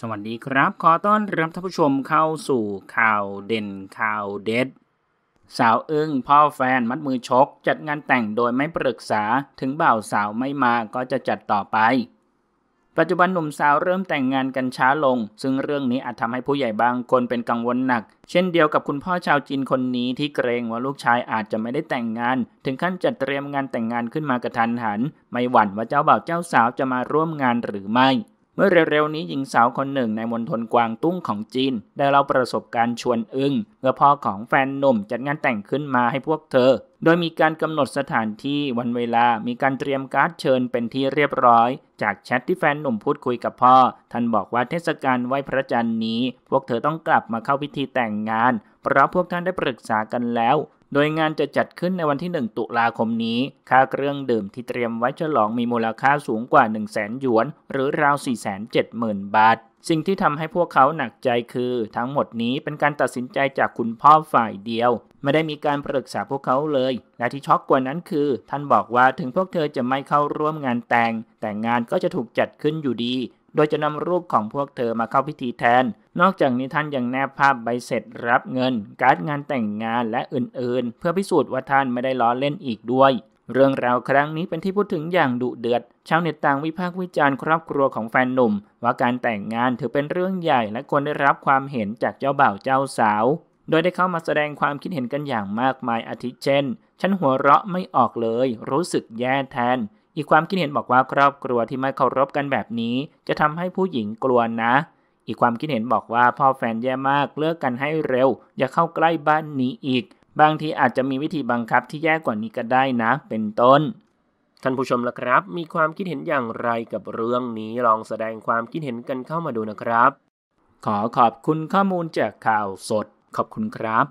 สวัสดีครับ ขอต้อนรับท่านผู้ชมเข้าสู่ข่าวเด่นข่าวเด็ด สาวอึ้งพ่อแฟนมัดมือชก จัดงานแต่งโดยไม่ปรึกษาถึงบ่าวสาวไม่มาก็จะจัดต่อไป ปัจจุบันหนุ่มสาวเริ่มแต่งงานกันช้าลง ซึ่งเรื่องนี้อาจทำให้ผู้ใหญ่บางคนเป็นกังวลหนัก เช่นเดียวกับคุณพ่อชาวจีนคนนี้ที่เกรงว่าลูกชายอาจจะไม่ได้แต่งงาน ถึงขั้นจัดเตรียมงานแต่งงานขึ้นมากระทันหันไม่หวั่นว่าเจ้าบ่าวเจ้าสาวจะมาร่วมงานหรือไม่เมื่อเร็วๆ นี้หญิงสาวคนหนึ่งในมณฑลกวางตุ้งของจีน ได้เล่าประสบการณ์ชวนอึง้งเมื่อพ่อของแฟนหนุ่มจัดงานแต่งขึ้นมาให้พวกเธอ โดยมีการกำหนดสถานที่วันเวลามีการเตรียมการ์ดเชิญเป็นที่เรียบร้อย จากแชทที่แฟนหนุ่มพูดคุยกับพ่อ ท่านบอกว่าเทศกาลไหว้พระจันทร์นี้ พวกเธอต้องกลับมาเข้าพิธีแต่งงาน เพราะพวกท่านได้ปรึกษากันแล้วโดยงานจะจัดขึ้นในวันที่ 1 ตุลาคมนี้ ค่าเครื่องดื่มที่เตรียมไว้ฉลองมีมูลค่าสูงกว่า 1 0 0 0 0แสนหยวน หรือราว 470,000 บาท สิ่งที่ทำให้พวกเขาหนักใจคือ ทั้งหมดนี้เป็นการตัดสินใจจากคุณพ่อฝ่ายเดียว ไม่ได้มีการปรึกษาพวกเขาเลย และที่ช็อกกว่านั้นคือ ท่านบอกว่าถึงพวกเธอจะไม่เข้าร่วมงานแต่งแต่งานก็จะถูกจัดขึ้นอยู่ดี โดยจะนำรูปของพวกเธอมาเข้าพิธีแทนนอกจากนี้ท่านยังแนบภาพใบเสร็จรับเงิน การ์ดงานแต่งงานและอื่นๆ เพื่อพิสูจน์ว่าท่านไม่ได้ล้อเล่นอีกด้วย เรื่องราวครั้งนี้เป็นที่พูดถึงอย่างดุเดือดชาวเน็ตต่างวิพากษ์วิจารณ์ครอบครัวของแฟนหนุ่ม ว่าการแต่งงานถือเป็นเรื่องใหญ่และควรได้รับความเห็นจากเจ้าบ่าวเจ้าสาว โดยได้เข้ามาแสดงความคิดเห็นกันอย่างมากมายอาทิเช่นฉันหัวเราะไม่ออกเลย รู้สึกแย่แทน อีกความคิดเห็นบอกว่าครอบครัวที่ไม่เคารพกันแบบนี้ จะทำให้ผู้หญิงกลัวนะอีกความคิดเห็นบอกว่าพ่อแฟนแย่มากเลิกกันให้เร็ว อย่าเข้าใกล้บ้านนี้อีก บางทีอาจจะมีวิธีบังคับที่แย่กว่านี้ก็ได้นะ เป็นต้นท่านผู้ชมละครับ มีความคิดเห็นอย่างไรกับเรื่องนี้ลองแสดงความคิดเห็นกันเข้ามาดูนะครับ ขอขอบคุณข้อมูลจากข่าวสด ขอบคุณครับ